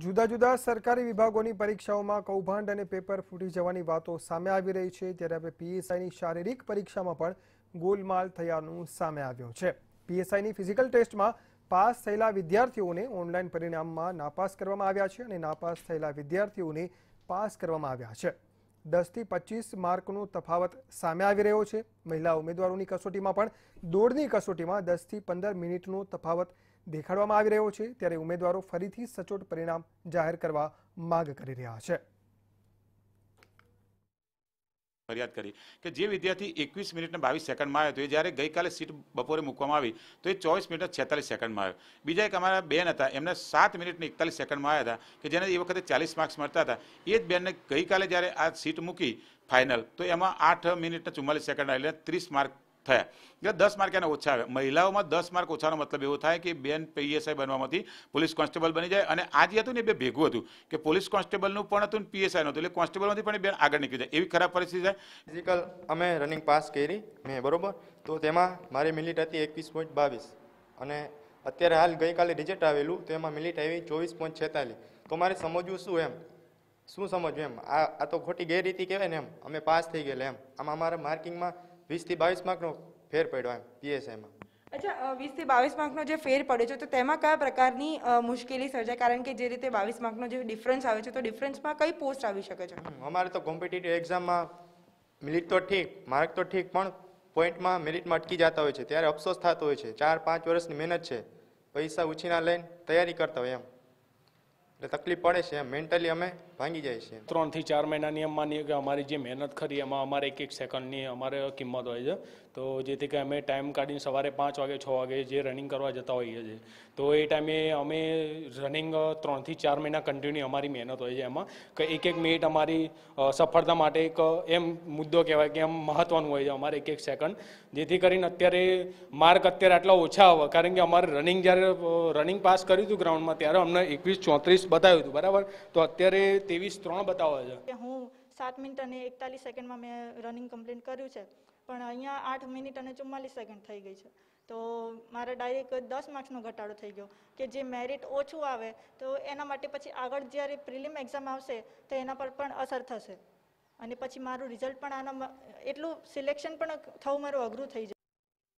જુદા જુદા સરકારી વિભાગોની પરીક્ષાઓમાં કૌભાંડ અને પેપર ફૂટી જવાની વાતો સામે આવી રહી છે ત્યારે હવે પીએસઆઈની શારીરિક પરીક્ષામાં પણ ગોલમાલ થયાનું સામે આવ્યું છે પીએસઆઈની ફિઝિકલ ટેસ્ટમાં પાસ થયેલા વિદ્યાર્થીઓને ઓનલાઈન પરિણામમાં નાપાસ કરવામાં આવ્યા છે અને નાપાસ થયેલા વિદ્યાર્થીઓને પાસ કરવામાં આવ્યા છે દસથી પચીસ માર્કનો તફાવત સામે આવી રહ્યો છે મહિલા ઉમેદવારોની કસોટીમાં પણ દોડની કસોટીમાં દસથી પંદર મિનિટનો તફાવત દેખાડવામાં આવી રહ્યો છે ત્યારે ઉમેદવારો ફરીથી સચોટ પરિણામ જાહેર કરવા માંગ કરી રહ્યા છે ફરિયાદ કરી કે જે વિદ્યાર્થી એકવીસ મિનિટને બાવીસ સેકન્ડમાં આવ્યો હતો એ જ્યારે ગઈકાલે સીટ બપોરે મૂકવામાં આવી તો એ ચોવીસ મિનિટને છેતાલીસ સેકન્ડમાં આવ્યો બીજા એક અમારા બેન હતા એમને સાત મિનિટને એકતાલીસ સેકન્ડમાં આવ્યા હતા કે જેને એ વખતે ચાલીસ માર્ક્સ મળતા હતા એ જ બેનને ગઈકાલે જ્યારે આ સીટ મૂકી ફાઇનલ તો એમાં આઠ મિનિટને ચુમ્માલીસ સેકન્ડ એટલે ત્રીસ માર્ક થયા એટલે દસ માર્ક એના ઓછા આવે મહિલાઓમાં દસ માર્ક ઓછાનો મતલબ એવો થાય કે બેન પીએસઆઈ બનવામાંથી પોલીસ કોન્સ્ટેબલ બની જાય અને આ જે હતું ને બે ભેગું હતું કે પોલીસ કોન્સ્ટેબલનું પણ હતું ને પીએસઆઈનું હતું એટલે કોન્સ્ટેબલમાંથી પણ બેન આગળ નીકળી જાય એવી ખરાબ પરિસ્થિતિ થાય ફિઝિકલ અમે રનિંગ પાસ કરી મેં બરોબર તો તેમાં મારી મિલિટ હતી એકવીસ પોઈન્ટ બાવીસ અને અત્યારે હાલ ગઈકાલે રિઝલ્ટ આવેલું તો એમાં મિલિટ આવી ચોવીસ પોઈન્ટ છેતાલીસ તો મારે સમજવું શું એમ શું સમજવું એમ આ આ તો ખોટી ગેરરીતિ કહેવાય ને એમ અમે પાસ થઈ ગયેલા એમ આમાં અમારા માર્કિંગમાં વીસથી બાવીસ માર્કનો ફેર પડ્યો એમ પીએસઆઈમાં અચ્છા વીસથી બાવીસ માર્કનો જે ફેર પડ્યો છે તો તેમાં કયા પ્રકારની મુશ્કેલી સર્જાય કારણ કે જે રીતે બાવીસ માર્કનો જે ડિફરન્સ આવે છે તો ડિફરન્સમાં કઈ પોસ્ટ આવી શકે છે અમારે તો કોમ્પિટિટિવ એક્ઝામમાં મિલિટ તો ઠીક માર્ક તો ઠીક પણ પોઈન્ટમાં મેરિટમાં અટકી જતા હોય છે ત્યારે અફસોસ થતો હોય છે ચાર પાંચ વર્ષની મહેનત છે પૈસા ઉછીના લઈને તૈયારી કરતા હોય એમ એટલે તકલીફ પડે છે મેન્ટલી અમે ભાંગી જાય છે ત્રણથી ચાર મહિનાની એમ માનીએ કે અમારી જે મહેનત ખરી એમાં અમારે એક એક સેકન્ડની અમારે કિંમત હોય છે તો જેથી કે અમે ટાઈમ કાઢીને સવારે પાંચ વાગે છ વાગે જે રનિંગ કરવા જતા હોઈએ છીએ તો એ ટાઈમે અમે રનિંગ ત્રણથી ચાર મહિના કન્ટિન્યુ અમારી મહેનત હોય છે એમાં કે એક એક મિનિટ અમારી સફળતા માટે એક એમ મુદ્દો કહેવાય કે એમ મહત્ત્વનું હોય છે અમારે એક એક સેકન્ડ જેથી કરીને અત્યારે માર્ક અત્યારે આટલા ઓછા આવે કારણ કે અમારે રનિંગ જ્યારે રનિંગ પાસ કર્યું હતું ગ્રાઉન્ડમાં ત્યારે અમને એકવીસ ચોત્રીસ બતાવ્યું હતું બરાબર તો અત્યારે ત્રેવીસ ત્રણ બતાવે છે હું સાત મિનિટ અને એકતાલીસ સેકન્ડમાં મેં રનિંગ કમ્પ્લીટ કર્યું છે પણ અહીંયા આઠ મિનિટ અને ચુમ્માલીસ સેકન્ડ થઈ ગઈ છે તો મારા ડાયરેક્ટ દસ માર્ક્સનો ઘટાડો થઈ ગયો કે જે મેરિટ ઓછું આવે તો એના માટે પછી આગળ જ્યારે પ્રિલિમ એક્ઝામ આવશે તો એના પર પણ અસર થશે અને પછી મારું રિઝલ્ટ પણ આના એટલું સિલેક્શન પણ થવું મારું અઘરું થઈ જશે